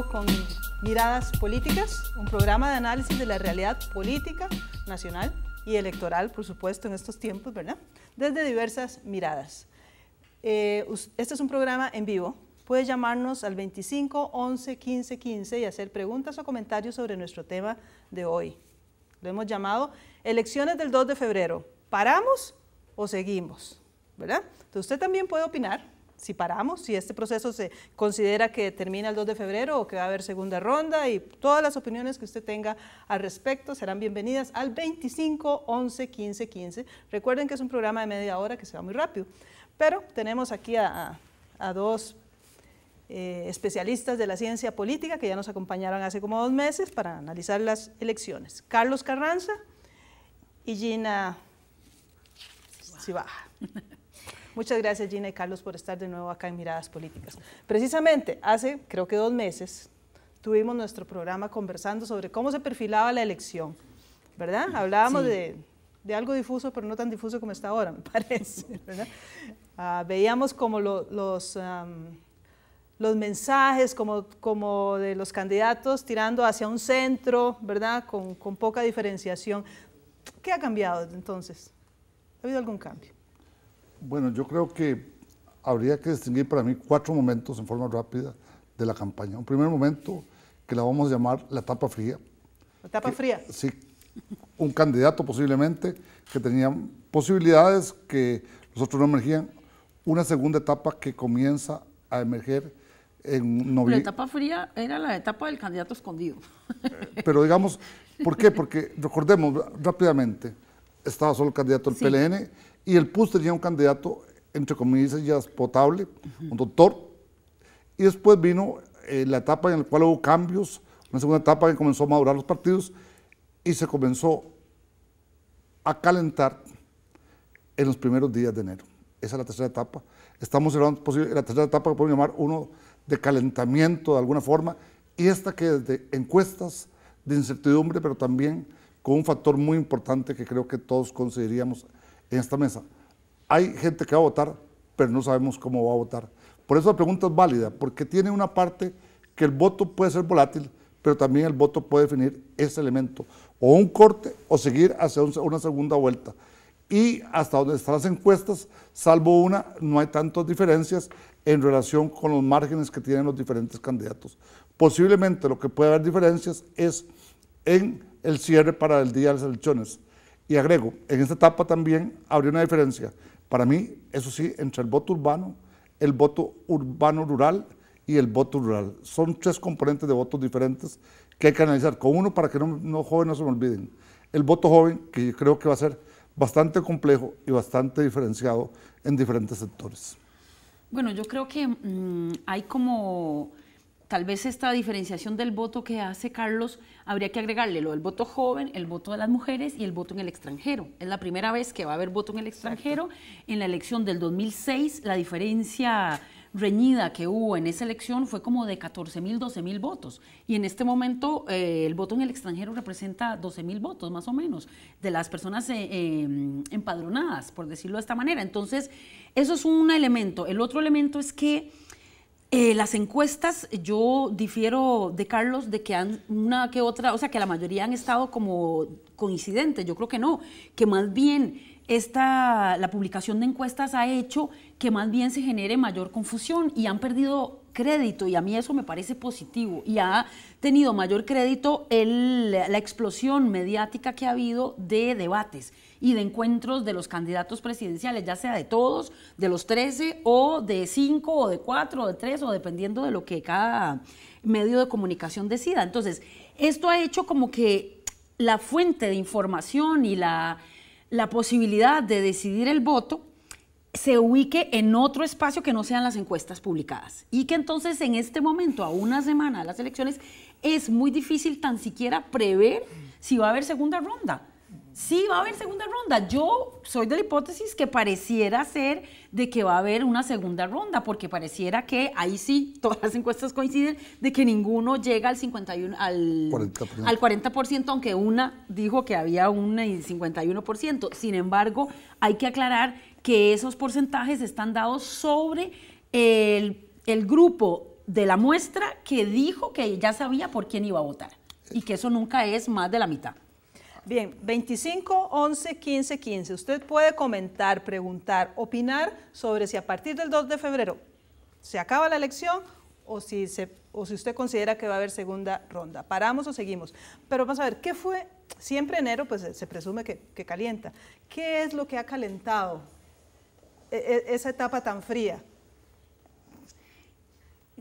con Miradas Políticas, un programa de análisis de la realidad política nacional y electoral, por supuesto, en estos tiempos, ¿verdad? Desde diversas miradas. Eh, este es un programa en vivo. puede llamarnos al 25 11 15 15 y hacer preguntas o comentarios sobre nuestro tema de hoy. Lo hemos llamado elecciones del 2 de febrero. ¿Paramos o seguimos? ¿Verdad? Entonces usted también puede opinar si paramos, si este proceso se considera que termina el 2 de febrero o que va a haber segunda ronda y todas las opiniones que usted tenga al respecto serán bienvenidas al 25 11 15 15. Recuerden que es un programa de media hora que se va muy rápido, pero tenemos aquí a, dos eh, especialistas de la ciencia política que ya nos acompañaron hace como dos meses para analizar las elecciones. Carlos Carranza y Gina Sibaja. Muchas gracias Gina y Carlos por estar de nuevo acá en Miradas Políticas. Precisamente hace creo que dos meses tuvimos nuestro programa conversando sobre cómo se perfilaba la elección, ¿verdad? Hablábamos de, algo difuso, pero no tan difuso como está ahora, me parece, ah, veíamos como los... mensajes como, de los candidatos tirando hacia un centro, ¿verdad? Con, con poca diferenciación. ¿Qué ha cambiado entonces? ¿Ha habido algún cambio? Bueno, yo creo que habría que distinguir para mí cuatro momentos en forma rápida de la campaña. Un primer momento que la vamos a llamar la etapa fría. ¿La etapa fría? Sí. Un candidato posiblemente que tenía posibilidades que nosotros no emergían. Una segunda etapa que comienza a emerger en noviembre. La etapa fría era la etapa del candidato escondido. Eh, pero digamos, ¿por qué? Porque recordemos rápidamente, estaba solo el candidato del PLN y el PUS tenía un candidato, entre comillas, ya potable, un doctor. Y después vino eh, la etapa en la cual hubo cambios, una segunda etapa que comenzó a madurar los partidos y se comenzó a calentar en los primeros días de enero. Esa es la tercera etapa. Estamos en pues, la tercera etapa que podemos llamar uno de calentamiento de alguna forma y esta que es de encuestas, de incertidumbre, pero también con un factor muy importante que creo que todos consideraríamos en esta mesa. Hay gente que va a votar, pero no sabemos cómo va a votar. Por eso la pregunta es válida, porque tiene una parte que el voto puede ser volátil, pero también el voto puede definir ese elemento, o un corte o seguir hacia una segunda vuelta. Y hasta donde están las encuestas, salvo una, no hay tantas diferencias en relación con los márgenes que tienen los diferentes candidatos. Posiblemente lo que puede haber diferencias es en el cierre para el día de las elecciones. Y agrego, en esta etapa también habría una diferencia, para mí, eso sí, entre el voto urbano, el voto urbano-rural y el voto rural. Son tres componentes de votos diferentes que hay que analizar, con uno para que no, no jóvenes no se me olviden. El voto joven, que yo creo que va a ser bastante complejo y bastante diferenciado en diferentes sectores. Bueno, yo creo que mm, hay como tal vez esta diferenciación del voto que hace Carlos, habría que agregarle lo del voto joven, el voto de las mujeres y el voto en el extranjero. Es la primera vez que va a haber voto en el extranjero. En la elección del 2006, la diferencia reñida que hubo en esa elección fue como de 14 mil, 12 mil votos. Y en este momento eh, el voto en el extranjero representa 12 mil votos, más o menos, de las personas eh, em, empadronadas, por decirlo de esta manera. Entonces, eso es un elemento. El otro elemento es que eh, las encuestas, yo difiero de Carlos de que han una que otra, o sea, que la mayoría han estado como coincidentes. Yo creo que no, que más bien esta, la publicación de encuestas ha hecho que más bien se genere mayor confusión y han perdido crédito y a mí eso me parece positivo y ha tenido mayor crédito la explosión mediática que ha habido de debates y de encuentros de los candidatos presidenciales, ya sea de todos, de los 13 o de 5 o de 4 o de 3 o dependiendo de lo que cada medio de comunicación decida. Entonces, esto ha hecho como que la fuente de información y la, la posibilidad de decidir el voto se ubique en otro espacio que no sean las encuestas publicadas. Y que entonces en este momento, a una semana de las elecciones, es muy difícil tan siquiera prever si va a haber segunda ronda. Sí, va a haber segunda ronda. Yo soy de la hipótesis que pareciera ser de que va a haber una segunda ronda, porque pareciera que ahí sí todas las encuestas coinciden de que ninguno llega al 51 al al 40% aunque una dijo que había un 51%. Sin embargo, hay que aclarar que esos porcentajes están dados sobre el, grupo de la muestra que dijo que ya sabía por quién iba a votar y que eso nunca es más de la mitad. Bien, 25, 11, 15, 15. Usted puede comentar, preguntar, opinar sobre si a partir del 2 de febrero se acaba la elección o si, o si usted considera que va a haber segunda ronda. ¿Paramos o seguimos? Pero vamos a ver, ¿qué fue? Siempre enero pues se presume que, que calienta. ¿Qué es lo que ha calentado e, e, esa etapa tan fría?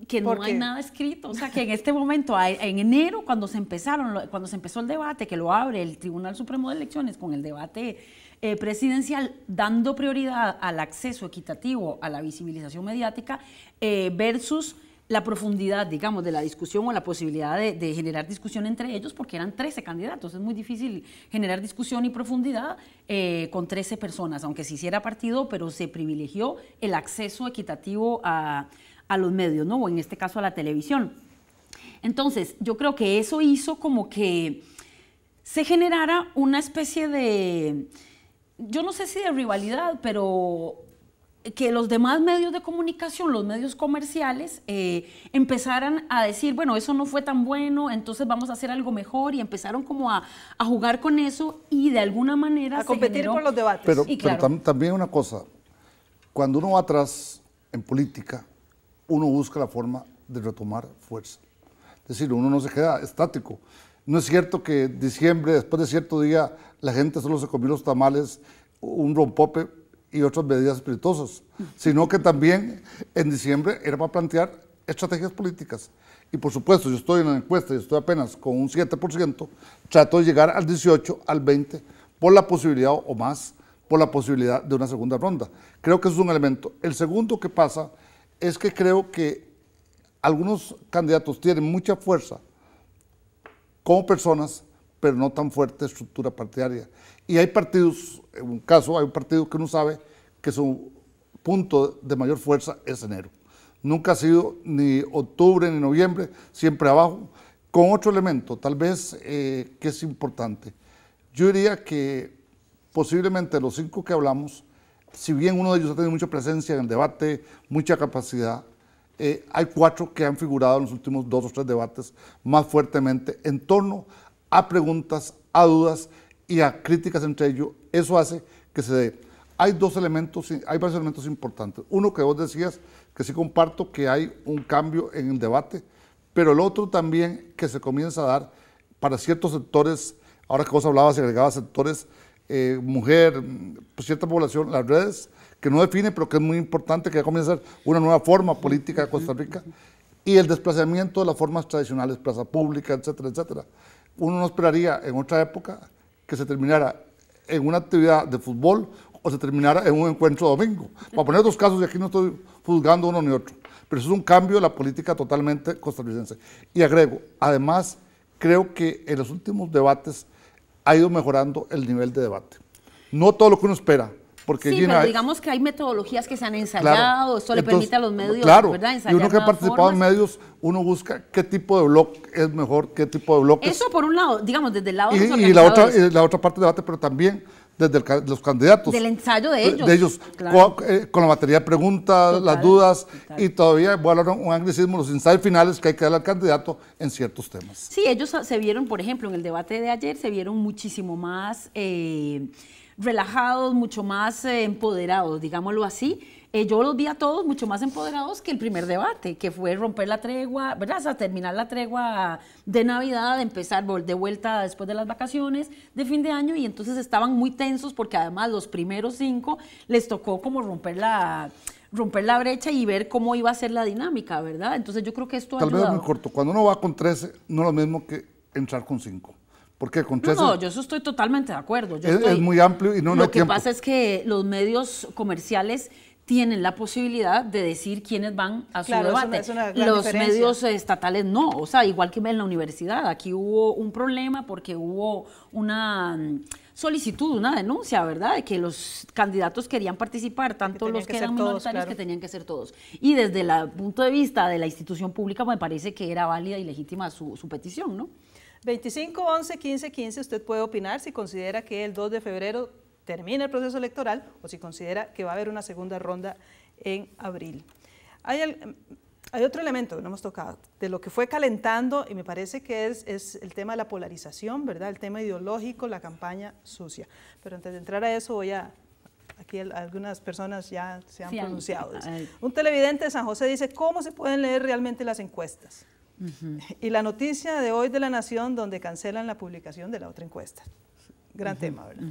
que no hay nada escrito, o sea, que en este momento, en enero, cuando se empezaron, cuando se empezó el debate, que lo abre el Tribunal Supremo de Elecciones con el debate eh, presidencial, dando prioridad al acceso equitativo, a la visibilización mediática, eh, versus la profundidad, digamos, de la discusión o la posibilidad de, generar discusión entre ellos, porque eran 13 candidatos. Es muy difícil generar discusión y profundidad eh, con 13 personas, aunque se hiciera partido, pero se privilegió el acceso equitativo a, a los medios, ¿no? O en este caso a la televisión. Entonces, yo creo que eso hizo como que se generara una especie de, yo no sé si de rivalidad, pero que los demás medios de comunicación, los medios comerciales, eh, empezaran a decir, bueno, eso no fue tan bueno, entonces vamos a hacer algo mejor, y empezaron como a, jugar con eso y de alguna manera... A competir con los debates. Pero, también una cosa, cuando uno va atrás en política, uno busca la forma de retomar fuerza. Es decir, uno no se queda estático. No es cierto que diciembre, después de cierto día, la gente solo se comió los tamales, un rompope, y otras medidas espirituosas, sino que también en diciembre era para plantear estrategias políticas. Y por supuesto, yo estoy en la encuesta y estoy apenas con un 7%, trato de llegar al 18, al 20, por la posibilidad o más, por la posibilidad de una segunda ronda. Creo que eso es un elemento. El segundo que pasa es que creo que algunos candidatos tienen mucha fuerza como personas pero no tan fuerte estructura partidaria. Y hay partidos, en un caso, hay un partido que uno sabe que su punto de mayor fuerza es enero. Nunca ha sido ni octubre ni noviembre, siempre abajo, con otro elemento, tal vez eh, que es importante. Yo diría que posiblemente los cinco que hablamos, si bien uno de ellos ha tenido mucha presencia en el debate, mucha capacidad, eh, hay cuatro que han figurado en los últimos dos o tres debates más fuertemente en torno a preguntas, a dudas y a críticas entre ellos. Eso hace que se dé. Hay dos elementos, hay varios elementos importantes. Uno que vos decías, que sí comparto, que hay un cambio en el debate, pero el otro también que se comienza a dar para ciertos sectores, ahora que vos hablabas y agregabas sectores, eh, mujer, pues cierta población, las redes, que no define, pero que es muy importante que ya a ser una nueva forma política de Costa Rica, y el desplazamiento de las formas tradicionales, plaza pública, etcétera, etcétera uno no esperaría en otra época que se terminara en una actividad de fútbol o se terminara en un encuentro domingo. Para poner dos casos, y aquí no estoy juzgando uno ni otro, pero eso es un cambio de la política totalmente costarricense. Y agrego, además, creo que en los últimos debates ha ido mejorando el nivel de debate. No todo lo que uno espera, porque sí, pero digamos que hay metodologías que se han ensayado, esto le permite a los medios, claro, ¿verdad? y uno que ha participado en medios, uno busca qué tipo de blog es mejor, qué tipo de blog Eso por un lado, digamos, desde el lado de los y la otra y la otra parte del debate, pero también desde los candidatos. Del ensayo de ellos. De ellos, eh, con, la batería de preguntas, las dudas, y todavía, bueno, un anglicismo, los ensayos finales que hay que dar al candidato en ciertos temas. Sí, ellos se vieron, por ejemplo, en el debate de ayer, se vieron muchísimo más... Eh, relajados, mucho más eh, empoderados, digámoslo así. Eh, yo los vi a todos mucho más empoderados que el primer debate, que fue romper la tregua, ¿verdad? sea, terminar la tregua de Navidad, empezar de vuelta después de las vacaciones de fin de año y entonces estaban muy tensos porque además los primeros cinco les tocó como romper la romper la brecha y ver cómo iba a ser la dinámica, ¿verdad? Entonces yo creo que esto Tal vez es muy corto. Cuando uno va con 13, no es lo mismo que entrar con cinco. Porque no, no, yo eso estoy totalmente de acuerdo. es, muy amplio y no, no Lo que pasa es que los medios comerciales tienen la posibilidad de decir quiénes van a su debate. los medios estatales no, o sea, igual que en la universidad, aquí hubo un problema porque hubo una mm, solicitud, una denuncia, ¿verdad? De que los candidatos querían participar, tanto los que, eran minoritarios que tenían que ser todos. Y desde el punto de vista de la institución pública me parece que era válida y legítima su petición, ¿no? 25, 11, 15, 15, usted puede opinar si considera que el 2 de febrero termina el proceso electoral o si considera que va a haber una segunda ronda en abril. Hay, otro elemento que no hemos tocado, de lo que fue calentando, y me parece que es, el tema de la polarización, ¿verdad? El tema ideológico, la campaña sucia. Pero antes de entrar a eso voy a aquí algunas personas ya se han pronunciado. Un televidente de San José dice, ¿cómo se pueden leer realmente las encuestas? Y la noticia de hoy de La Nación, donde cancelan la publicación de la otra encuesta. Gran tema, ¿verdad?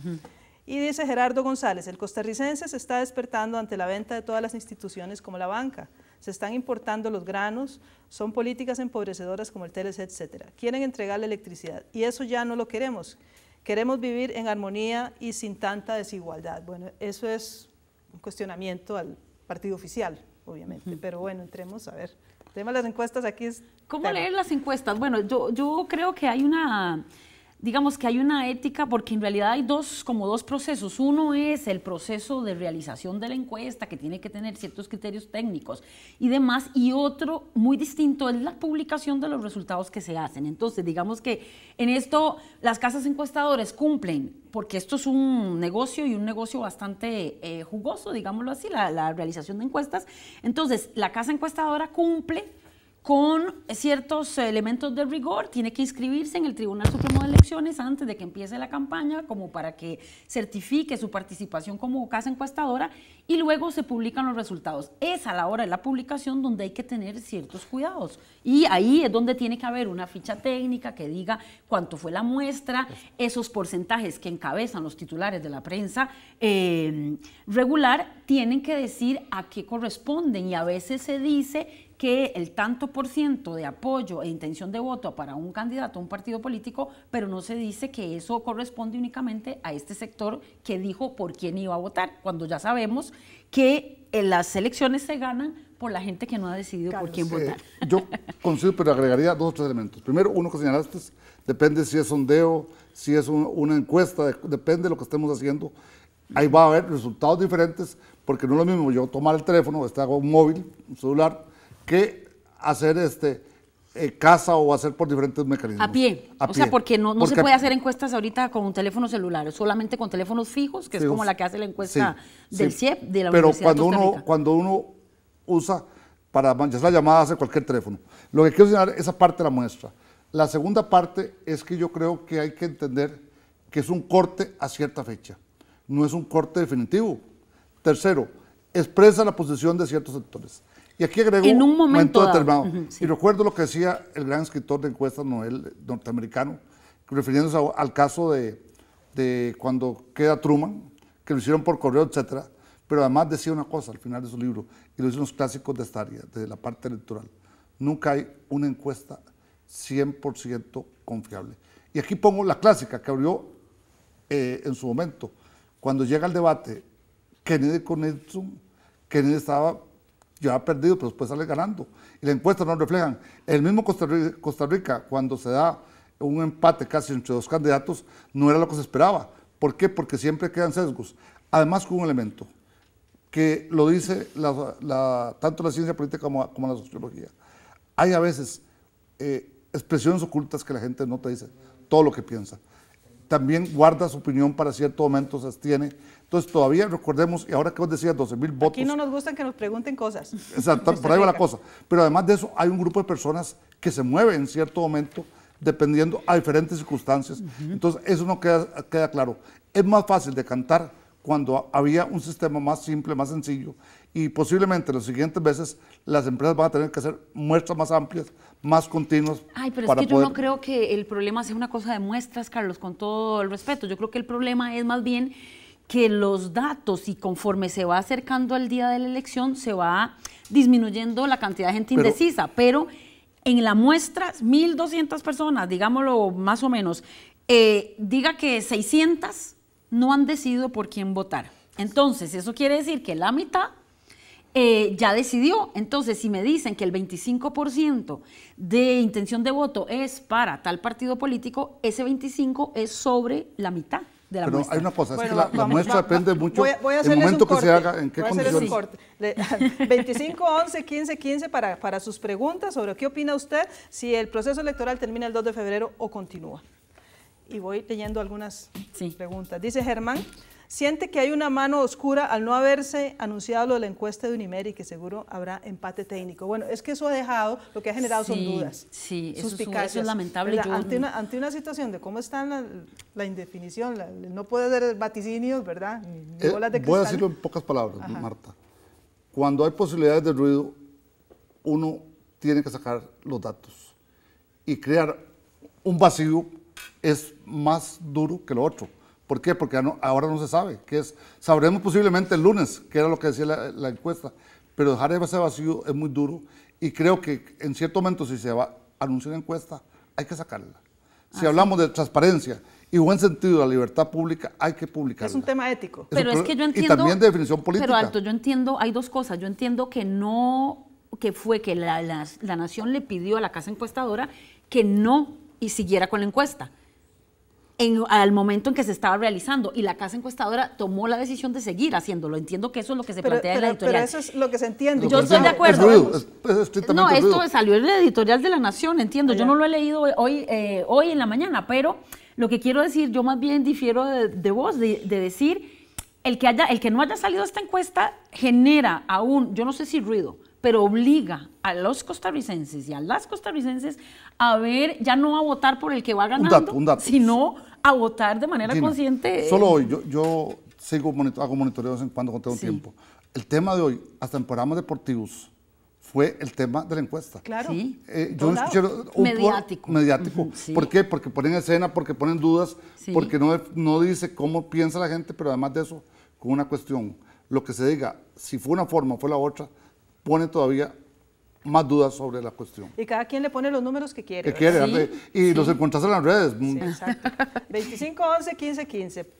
Y dice Gerardo González, el costarricense se está despertando ante la venta de todas las instituciones como la banca. Se están importando los granos, son políticas empobrecedoras como el TLC, etcétera. Quieren entregar la electricidad y eso ya no lo queremos. Queremos vivir en armonía y sin tanta desigualdad. Bueno, eso es un cuestionamiento al partido oficial, obviamente, pero bueno, entremos a ver tema de las encuestas aquí es... ¿Cómo leer las encuestas? Bueno, yo, yo creo que hay una digamos que hay una ética porque en realidad hay dos como dos procesos. Uno es el proceso de realización de la encuesta que tiene que tener ciertos criterios técnicos y demás y otro muy distinto es la publicación de los resultados que se hacen. Entonces, digamos que en esto las casas encuestadoras cumplen porque esto es un negocio y un negocio bastante eh, jugoso, digámoslo así, la, la realización de encuestas. Entonces, la casa encuestadora cumple con ciertos elementos de rigor, tiene que inscribirse en el Tribunal Supremo de Elecciones antes de que empiece la campaña, como para que certifique su participación como casa encuestadora, y luego se publican los resultados. Es a la hora de la publicación donde hay que tener ciertos cuidados. Y ahí es donde tiene que haber una ficha técnica que diga cuánto fue la muestra, esos porcentajes que encabezan los titulares de la prensa eh, regular, tienen que decir a qué corresponden. Y a veces se dice que el tanto por ciento de apoyo e intención de voto para un candidato a un partido político, pero no se dice que eso corresponde únicamente a este sector que dijo por quién iba a votar, cuando ya sabemos que en las elecciones se ganan por la gente que no ha decidido por quién votar. Yo considero, pero agregaría dos o tres elementos. Primero, uno que señalaste, depende si es sondeo, si es una encuesta, depende de lo que estemos haciendo. Ahí va a haber resultados diferentes, porque no es lo mismo yo tomar el teléfono, este hago un móvil, un celular, que hacer este eh, casa o hacer por diferentes mecanismos. A pie. o sea, porque no, no se puede hacer encuestas ahorita con un teléfono celular, solamente con teléfonos fijos, que es como la que hace la encuesta del CIEP, de la Pero cuando uno, cuando uno usa para manchar la llamada, hace cualquier teléfono. Lo que quiero señalar, esa parte de la muestra. La segunda parte es que yo creo que hay que entender que es un corte a cierta fecha, no es un corte definitivo. Tercero, expresa la posición de ciertos sectores. Y aquí agregó un momento, determinado. Y recuerdo lo que decía el gran escritor de encuestas Noel norteamericano, refiriéndose al caso de, cuando queda Truman, que lo hicieron por correo, etcétera. Pero además decía una cosa al final de su libro, y lo dicen los clásicos de esta área, de la parte electoral. Nunca hay una encuesta 100% confiable. Y aquí pongo la clásica que abrió eh, en su momento. Cuando llega el debate Kennedy con Kennedy estaba ya ha perdido, pero después sale ganando. Y las encuestas no reflejan. El mismo Costa Rica, cuando se da un empate casi entre dos candidatos, no era lo que se esperaba. ¿Por qué? Porque siempre quedan sesgos. Además, con un elemento que lo dice la, tanto la ciencia política como, como, la sociología. Hay a veces eh, expresiones ocultas que la gente no te dice todo lo que piensa. También guarda su opinión para cierto momento, se abstiene entonces, todavía recordemos, y ahora que vos decías, 12 mil votos. Aquí no nos gustan que nos pregunten cosas. Exacto, por ahí va la cosa. Pero además de eso, hay un grupo de personas que se mueven en cierto momento dependiendo a diferentes circunstancias. Entonces, eso no queda, queda claro. Es más fácil de cantar cuando había un sistema más simple, más sencillo, y posiblemente las siguientes veces las empresas van a tener que hacer muestras más amplias, más continuas. Ay, pero es que yo no creo que el problema sea una cosa de muestras, Carlos, con todo el respeto. Yo creo que el problema es más bien que los datos y conforme se va acercando al día de la elección se va disminuyendo la cantidad de gente indecisa, pero en la muestra 1.200 personas, digámoslo más o menos, eh, diga que 600 no han decidido por quién votar. Entonces, eso quiere decir que la mitad eh, ya decidió. Entonces, si me dicen que el 25% de intención de voto es para tal partido político, ese 25 es sobre la mitad. Pero hay una cosa, es que la, muestra depende mucho del momento que se haga, en qué voy a hacer un corte. 25, 11, 15, 15 para, sus preguntas sobre qué opina usted si el proceso electoral termina el 2 de febrero o continúa. Y voy leyendo algunas preguntas. Dice Germán, siente que hay una mano oscura al no haberse anunciado lo de la encuesta de Unimer y que seguro habrá empate técnico. Bueno, es que eso ha dejado, lo que ha generado son dudas. Sí, eso, es lamentable. Ante, una, situación de cómo está la, indefinición, no puede haber vaticinios, ¿verdad? Eh, voy a decirlo en pocas palabras, Marta. Cuando hay posibilidades de ruido, uno tiene que sacar los datos y crear un vacío es más duro que lo otro. ¿Por qué? Porque ahora no se sabe. Que es, sabremos posiblemente el lunes, que era lo que decía la, encuesta. Pero dejar ese vacío es muy duro y creo que en cierto momento si se va a anunciar una encuesta, hay que sacarla. Si ah, hablamos de transparencia y buen sentido de la libertad pública, hay que publicarla. Es un tema ético. pero es que yo entiendo... Y también de definición política. Pero Alto, yo entiendo, hay dos cosas. Yo entiendo que no, que fue que la nación le pidió a la casa encuestadora que no y siguiera con la encuesta en, al momento en que se estaba realizando y la casa encuestadora tomó la decisión de seguir haciéndolo. Entiendo que eso es lo que se plantea en la editorial. Pero eso es lo que se entiende. Yo estoy de acuerdo. no, esto salió en la editorial de la Nación, entiendo. Yo no lo he leído hoy, eh, hoy en la mañana, pero lo que quiero decir, yo más bien difiero de, de vos, de, decir, el que, haya, el que no haya salido esta encuesta genera aún, yo no sé si ruido, pero obliga a los costarricenses y a las costarricenses a ver, ya no a votar por el que va ganando, ganar sino a votar de manera consciente. Eh. Solo hoy, yo, sigo hago monitoreo de vez en cuando con todo el tiempo. El tema de hoy, hasta en programas deportivos, fue el tema de la encuesta. Claro. Eh, escuché mediático. Por, mediático. ¿Por qué? Porque ponen escena, porque ponen dudas, porque no, no dice cómo piensa la gente, pero además de eso, con una cuestión, lo que se diga, si fue una forma o fue la otra, pone todavía más dudas sobre la cuestión. Y cada quien le pone los números que quiere. Que quiere, y los encontrás en las redes. exacto. 25, 11, 15, 15.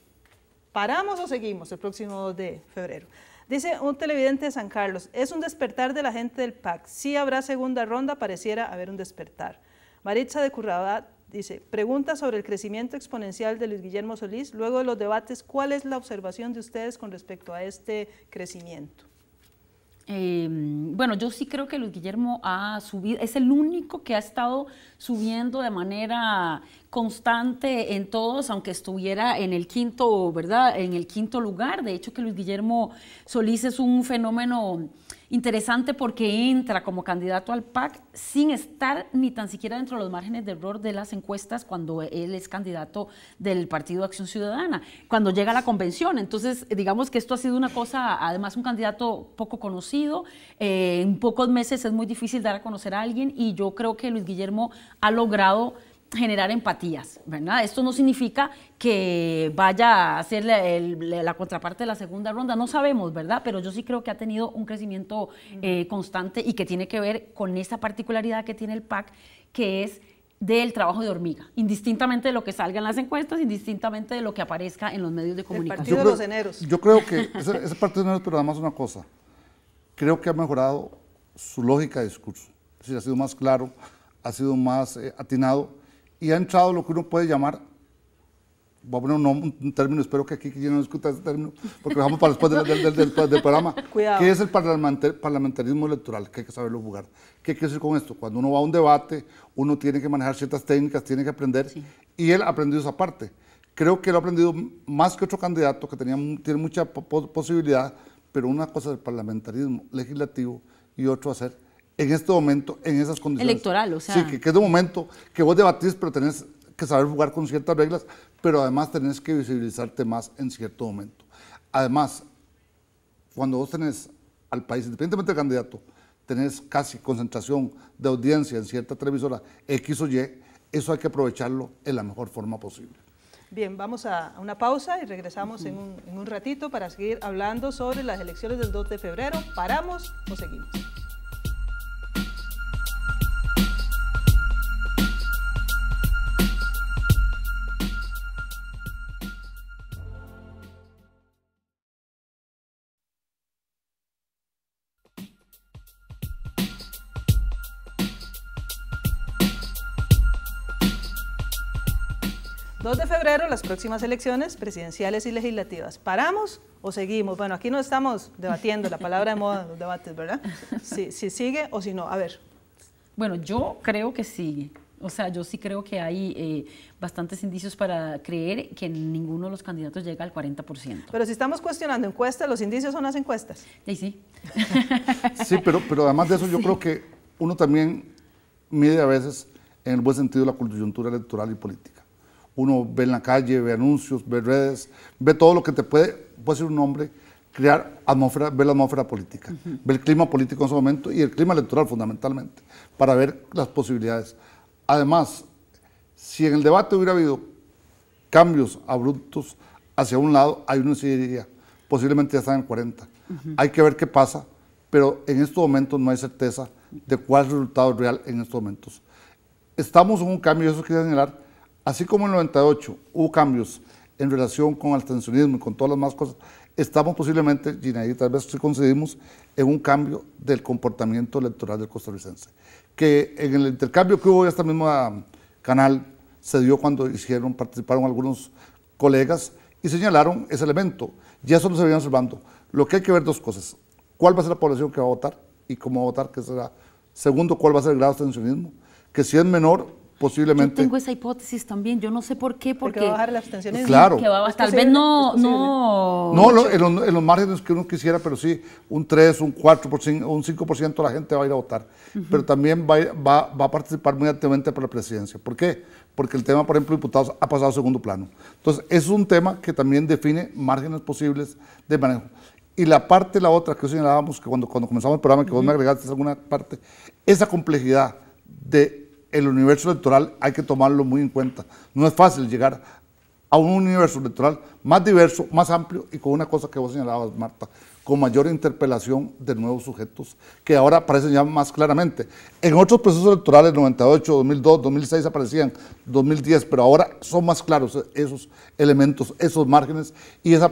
¿Paramos o seguimos el próximo 2 de febrero? Dice un televidente de San Carlos, es un despertar de la gente del PAC. Si habrá segunda ronda, pareciera haber un despertar. Maritza de Currabá dice, pregunta sobre el crecimiento exponencial de Luis Guillermo Solís. Luego de los debates, ¿cuál es la observación de ustedes con respecto a este crecimiento? Em, bueno, yo sí creo que Luis Guillermo ha subido, es el único que ha estado subiendo de manera constante en todos, aunque estuviera en el quinto, ¿verdad? En el quinto lugar. De hecho, que Luis Guillermo Solís es un fenómeno interesante porque entra como candidato al PAC sin estar ni tan siquiera dentro de los márgenes de error de las encuestas cuando él es candidato del Partido Acción Ciudadana, cuando llega a la convención. Entonces, digamos que esto ha sido una cosa, además un candidato poco conocido, eh, en pocos meses es muy difícil dar a conocer a alguien y yo creo que Luis Guillermo ha logrado generar empatías, ¿verdad? Esto no significa que vaya a ser la, contraparte de la segunda ronda, no sabemos, ¿verdad? Pero yo sí creo que ha tenido un crecimiento eh, constante y que tiene que ver con esa particularidad que tiene el PAC, que es del trabajo de hormiga, indistintamente de lo que salga en las encuestas, indistintamente de lo que aparezca en los medios de comunicación. El de los eneros. Yo creo que ese, partido de eneros, pero además una cosa, creo que ha mejorado su lógica de discurso, ha sido más claro, ha sido más eh, atinado y ha entrado lo que uno puede llamar, voy a poner un, término, espero que aquí que no discuta ese término, porque lo dejamos para después del, del, programa, que es el parlamentarismo electoral, que hay que saberlo jugar. ¿Qué quiere decir con esto? Cuando uno va a un debate, uno tiene que manejar ciertas técnicas, tiene que aprender, y él ha aprendido esa parte. Creo que lo ha aprendido más que otro candidato que tenía, tiene mucha posibilidad, pero una cosa es el parlamentarismo legislativo y otro hacer en este momento, en esas condiciones. Electoral, o sea. Sí, que, es un momento que vos debatís, pero tenés que saber jugar con ciertas reglas, pero además tenés que visibilizarte más en cierto momento. Además, cuando vos tenés al país, independientemente del candidato, tenés casi concentración de audiencia en cierta televisora X o Y, eso hay que aprovecharlo en la mejor forma posible. Bien, vamos a una pausa y regresamos en, un, en un ratito para seguir hablando sobre las elecciones del 2 de febrero. ¿Paramos o seguimos? Pero las próximas elecciones presidenciales y legislativas. ¿Paramos o seguimos? Bueno, aquí no estamos debatiendo la palabra de moda en los debates, ¿verdad? Si, sigue o si no. A ver. Bueno, yo creo que sigue. O sea, yo sí creo que hay eh, bastantes indicios para creer que ninguno de los candidatos llega al 40%. Pero si estamos cuestionando encuestas, los indicios son las encuestas. Sí, sí. sí, pero, pero además de eso, yo creo que uno también mide a veces, en el buen sentido, la coyuntura electoral y política uno ve en la calle, ve anuncios, ve redes, ve todo lo que te puede, puede ser un hombre, crear atmósfera, ver la atmósfera política, ver el clima político en su momento y el clima electoral fundamentalmente, para ver las posibilidades. Además, si en el debate hubiera habido cambios abruptos hacia un lado, hay uno que diría, posiblemente ya están en 40. Hay que ver qué pasa, pero en estos momentos no hay certeza de cuál es el resultado real en estos momentos. Estamos en un cambio, y eso quiero señalar, así como en el 98 hubo cambios en relación con el tensionismo y con todas las más cosas, estamos posiblemente, Gina, y tal vez si coincidimos, en un cambio del comportamiento electoral del costarricense. Que en el intercambio que hubo en este mismo canal se dio cuando hicieron, participaron algunos colegas y señalaron ese elemento. Ya eso no se venía observando. Lo que hay que ver dos cosas. ¿Cuál va a ser la población que va a votar? ¿Y cómo va a votar? Que será? Segundo, ¿cuál va a ser el grado de tensionismo, Que si es menor, posiblemente. Yo tengo esa hipótesis también, yo no sé por qué, porque, bajar la abstención. Pues claro. Que va a tal vez no, no... en, los, márgenes que uno quisiera, pero sí, un 3, un 4%, un 5% la gente va a ir a votar, pero también va, a participar muy activamente para la presidencia. ¿Por qué? Porque el tema, por ejemplo, diputados ha pasado a segundo plano. Entonces, es un tema que también define márgenes posibles de manejo. Y la parte, la otra que señalábamos, que cuando, cuando comenzamos el programa, que vos me agregaste alguna parte, esa complejidad de el universo electoral hay que tomarlo muy en cuenta. No es fácil llegar a un universo electoral más diverso, más amplio y con una cosa que vos señalabas, Marta, con mayor interpelación de nuevos sujetos que ahora aparecen ya más claramente. En otros procesos electorales, 98, 2002, 2006 aparecían, 2010, pero ahora son más claros esos elementos, esos márgenes y ese,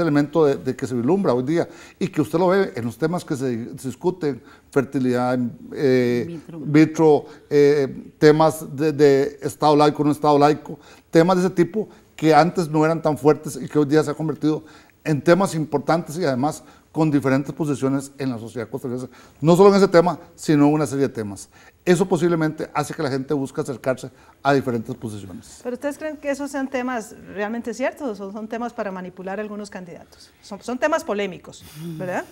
elemento de, que se vislumbra hoy día y que usted lo ve en los temas que se, discuten, fertilidad, eh, vitro, eh, temas de, de Estado laico, no Estado laico, temas de ese tipo que antes no eran tan fuertes y que hoy día se ha convertido en temas importantes y además con diferentes posiciones en la sociedad costarricense, no solo en ese tema, sino en una serie de temas. Eso posiblemente hace que la gente busque acercarse a diferentes posiciones. ¿Pero ustedes creen que esos sean temas realmente ciertos o son temas para manipular a algunos candidatos? Son, temas polémicos, ¿verdad?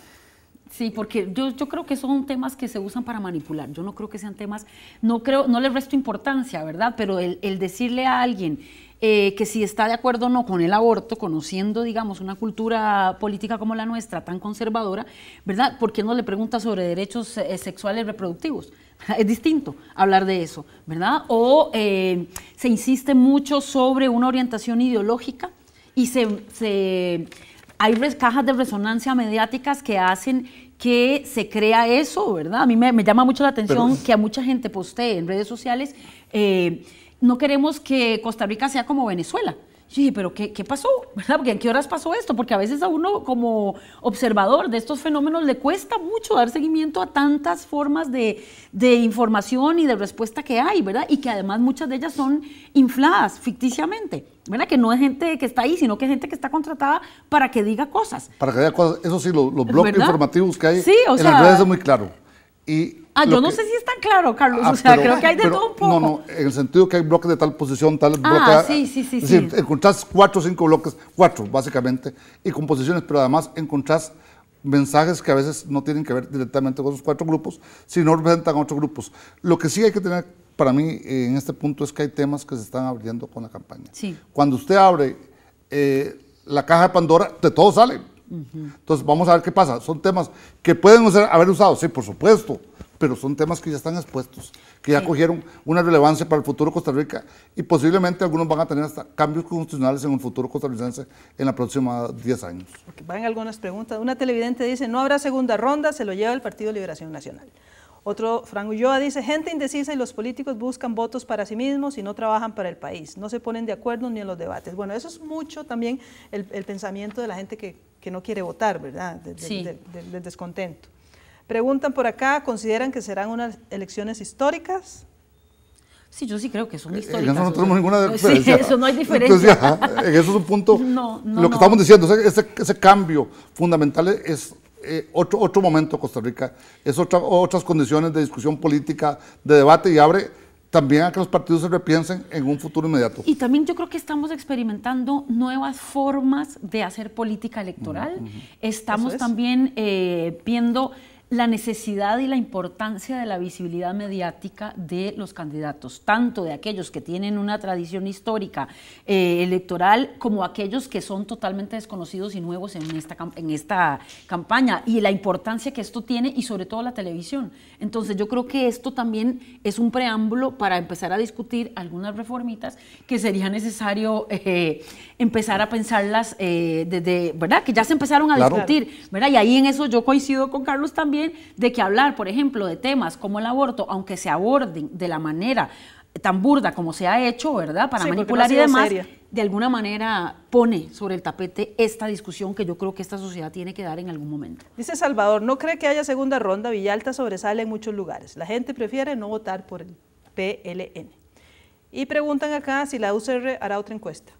Sí, porque yo, creo que son temas que se usan para manipular. Yo no creo que sean temas, no creo, no les resto importancia, ¿verdad? Pero el, el decirle a alguien, eh, que si está de acuerdo o no con el aborto, conociendo, digamos, una cultura política como la nuestra, tan conservadora, ¿verdad? ¿Por qué no le pregunta sobre derechos eh, sexuales reproductivos? Es distinto hablar de eso, ¿verdad? O eh, se insiste mucho sobre una orientación ideológica y se, hay cajas de resonancia mediáticas que hacen que se crea eso, ¿verdad? A mí me, llama mucho la atención que a mucha gente postee en redes sociales no queremos que Costa Rica sea como Venezuela. Yo dije, pero qué, pasó? ¿Verdad? ¿en qué horas pasó esto? Porque a veces a uno como observador de estos fenómenos le cuesta mucho dar seguimiento a tantas formas de, de información y de respuesta que hay, ¿verdad? Y que además muchas de ellas son infladas ficticiamente. ¿verdad? Que no es gente que está ahí, sino que es gente que está contratada para que diga cosas. Para que diga cosas. Eso sí, los, bloques informativos que hay sí, o en las redes es muy claro ah, yo no sé si es tan claro, Carlos. o ah, sea, creo que hay de todo un poco. No, no, en el sentido que hay bloques de tal posición, tal ah, bloque. Sí, sí, sí. sí. encontrás cuatro o cinco bloques, cuatro básicamente, y composiciones, pero además encontrás mensajes que a veces no tienen que ver directamente con esos cuatro grupos, sino representan a otros grupos. Lo que sí hay que tener para mí eh, en este punto es que hay temas que se están abriendo con la campaña. Sí. Cuando usted abre eh, la caja de Pandora, de todo sale. Entonces, vamos a ver qué pasa. Son temas que pueden haber usado, sí, por supuesto, pero son temas que ya están expuestos, que ya cogieron una relevancia para el futuro de Costa Rica y posiblemente algunos van a tener hasta cambios constitucionales en el futuro costarricense en la próxima 10 años. algunas preguntas. Una televidente dice, no habrá segunda ronda, se lo lleva el Partido Liberación Nacional. Otro, Frank Ulloa dice, gente indecisa y los políticos buscan votos para sí mismos y no trabajan para el país, no se ponen de acuerdo ni en los debates. Bueno, eso es mucho también el, pensamiento de la gente que, no quiere votar, ¿verdad? sí. del descontento. Preguntan por acá, ¿consideran que serán unas elecciones históricas? Sí, yo sí creo que son eh, eh, históricas. Y eso no tenemos ninguna diferencia. Sí, eso no hay diferencia. Eh, eso es un punto. No, lo que estamos diciendo, ese cambio fundamental es eh, otro, otro momento Costa Rica, es otra, otras condiciones de discusión política, de debate y abre también a que los partidos se repiensen en un futuro inmediato. Y también yo creo que estamos experimentando nuevas formas de hacer política electoral. Estamos también eh, viendo la necesidad y la importancia de la visibilidad mediática de los candidatos, tanto de aquellos que tienen una tradición histórica eh, electoral como aquellos que son totalmente desconocidos y nuevos en esta, en esta campaña, y la importancia que esto tiene y sobre todo la televisión. Entonces yo creo que esto también es un preámbulo para empezar a discutir algunas reformitas que sería necesario eh, empezar a pensarlas eh, desde, ¿verdad? Que ya se empezaron a discutir, ¿verdad? Y ahí en eso yo coincido con Carlos también de que hablar, por ejemplo, de temas como el aborto, aunque se aborden de la manera tan burda como se ha hecho, ¿verdad? Para manipular y demás, de alguna manera pone sobre el tapete esta discusión que yo creo que esta sociedad tiene que dar en algún momento. Dice Salvador, no cree que haya segunda ronda, Villalta sobresale en muchos lugares. La gente prefiere no votar por el PLN. Y preguntan acá si la UCR hará otra encuesta.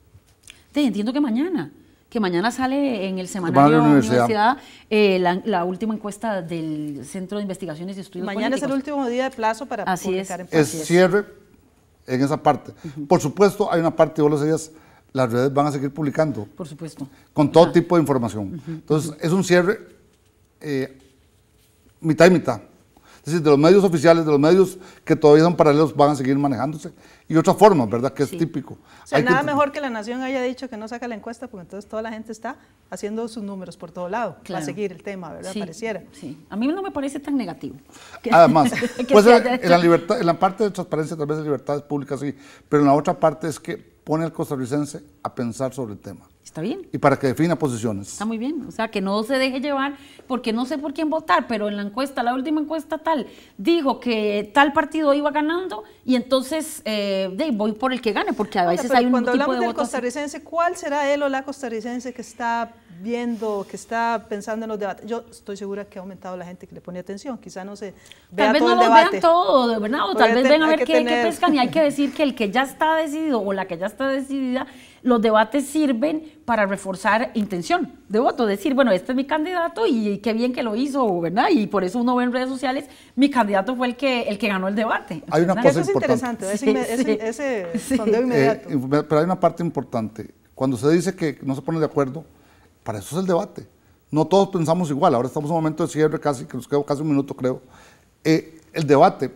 Sí, entiendo que mañana que mañana sale en el semanario de la universidad, eh, la, última encuesta del Centro de Investigaciones y Estudios Mañana es el último día de plazo para Así publicar es. es cierre en esa parte. Por supuesto, hay una parte, vos lo las redes van a seguir publicando. Por supuesto. Con todo tipo de información. Entonces, es un cierre eh, mitad y mitad. Es decir, de los medios oficiales, de los medios que todavía son paralelos, van a seguir manejándose y otra forma, ¿verdad? Que es típico. O Hay nada mejor que la Nación haya dicho que no saca la encuesta, porque entonces toda la gente está haciendo sus números por todo lado claro. seguir el tema, ¿verdad? Pareciera. A mí no me parece tan negativo. Además, pues en, la en la parte de transparencia, tal vez de libertades públicas, sí, pero en la otra parte es que pone al costarricense a pensar sobre el tema. Está bien. Y para que defina posiciones. Está muy bien. O sea, que no se deje llevar, porque no sé por quién votar, pero en la encuesta, la última encuesta tal, dijo que tal partido iba ganando y entonces eh, voy por el que gane, porque a veces hay un cuando hablamos del costarricense, ¿cuál será él o la costarricense que está viendo, que está pensando en los debates? Yo estoy segura que ha aumentado la gente que le pone atención. Quizá no se Tal vez no lo vean todo, ¿verdad? O tal vez ven a ver qué, qué pescan y hay que decir que el que ya está decidido o la que ya está decidida los debates sirven para reforzar intención de voto, decir, bueno, este es mi candidato y qué bien que lo hizo, ¿verdad? Y por eso uno ve en redes sociales, mi candidato fue el que, el que ganó el debate. Hay una cosa eso es interesante, ese, inmediato. pero hay una parte importante. Cuando se dice que no se pone de acuerdo, para eso es el debate. No todos pensamos igual, ahora estamos en un momento de cierre casi, que nos quedó casi un minuto creo. Eh, el debate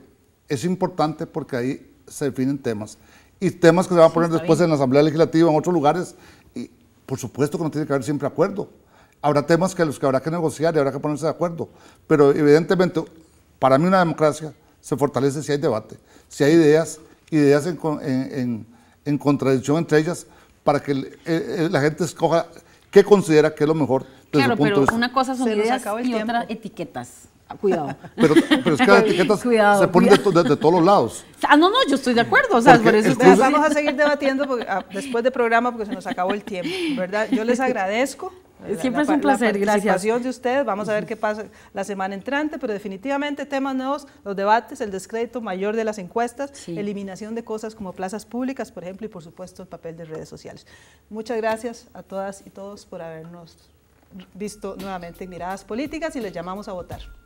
es importante porque ahí se definen temas y temas que se van a poner después en la Asamblea Legislativa, en otros lugares. Y por supuesto que no tiene que haber siempre acuerdo. Habrá temas que los que habrá que negociar y habrá que ponerse de acuerdo. Pero evidentemente, para mí una democracia se fortalece si hay debate, si hay ideas, ideas en, contradicción entre ellas, para que la gente escoja qué considera que es lo mejor. claro, pero una cosa son ideas y otra etiquetas. Cuidado. Pero, es que las etiquetas se ponen de, todos los lados. Ah, no, no, yo estoy de acuerdo. Vamos a seguir debatiendo porque, ah, después del programa porque se nos acabó el tiempo, ¿verdad? Yo les agradezco. Siempre es un placer, la participación de ustedes, vamos a ver qué pasa la semana entrante, pero definitivamente temas nuevos, los debates, el descrédito mayor de las encuestas, eliminación de cosas como plazas públicas, por ejemplo, y por supuesto el papel de redes sociales. Muchas gracias a todas y todos por habernos visto nuevamente en Miradas Políticas y les llamamos a votar.